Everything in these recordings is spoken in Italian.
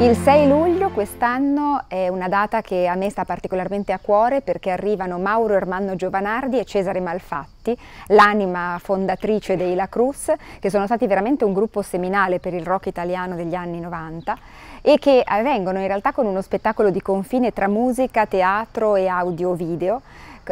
Il 6 luglio quest'anno è una data che a me sta particolarmente a cuore perché arrivano Mauro Ermanno Giovanardi e Cesare Malfatti, l'anima fondatrice dei La Cruz, che sono stati veramente un gruppo seminale per il rock italiano degli anni 90 e che avvengono eh, in realtà con uno spettacolo di confine tra musica, teatro e audio-video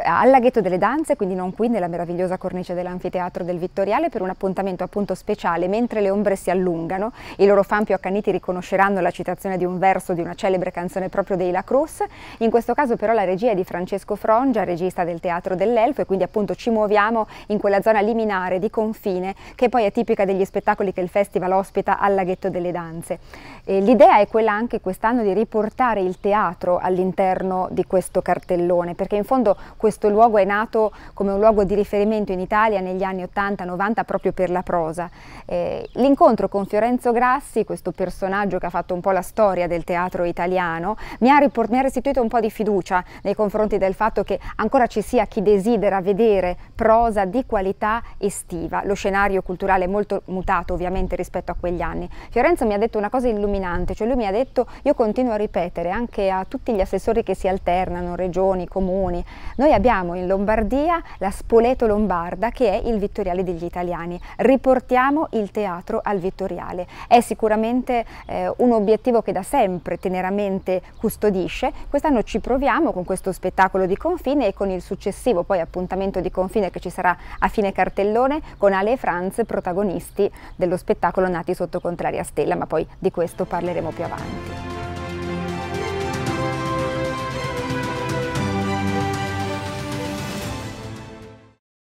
eh, al laghetto delle danze, quindi non qui nella meravigliosa cornice dell'anfiteatro del Vittoriale, per un appuntamento appunto speciale. Mentre le ombre si allungano, i loro fan più accaniti riconosceranno la citazione di un verso di una celebre canzone proprio dei La Cruz. In questo caso però la regia è di Francesco Frongia, regista del Teatro dell'Elfo, e quindi appunto ci muoviamo in quella zona liminare di confine che poi è tipica degli spettacoli che il festival ospita al laghetto delle danze. l'idea è quella anche quest'anno di riportare il teatro all'interno di questo cartellone, perché in fondo questo luogo è nato come un luogo di riferimento in Italia negli anni 80-90 proprio per la prosa. Eh, l'incontro con Fiorenzo Grassi, questo personaggio che ha fatto un po' la storia del teatro italiano, mi ha, mi ha restituito un po' di fiducia nei confronti del fatto che ancora ci sia chi desidera vedere prosa di qualità estiva. Lo scenario culturale è molto mutato ovviamente rispetto a quegli anni. Fiorenzo mi ha detto una cosa illuminante, cioè lui mi ha detto io continuo a ripetere anche a tutti gli assessori che si alternano, regioni, comuni, noi abbiamo in Lombardia la Spoleto Lombarda che è il Vittoriale degli Italiani. Riportiamo il teatro al Vittoriale. È sicuramente eh, un obiettivo che da sempre teneramente custodisce. Quest'anno ci proviamo con questo spettacolo di confine e con il successivo poi appuntamento di confine che ci sarà a fine cartellone con Ale e Franz protagonisti dello spettacolo Nati sotto contraria stella, ma poi di questo parleremo più avanti.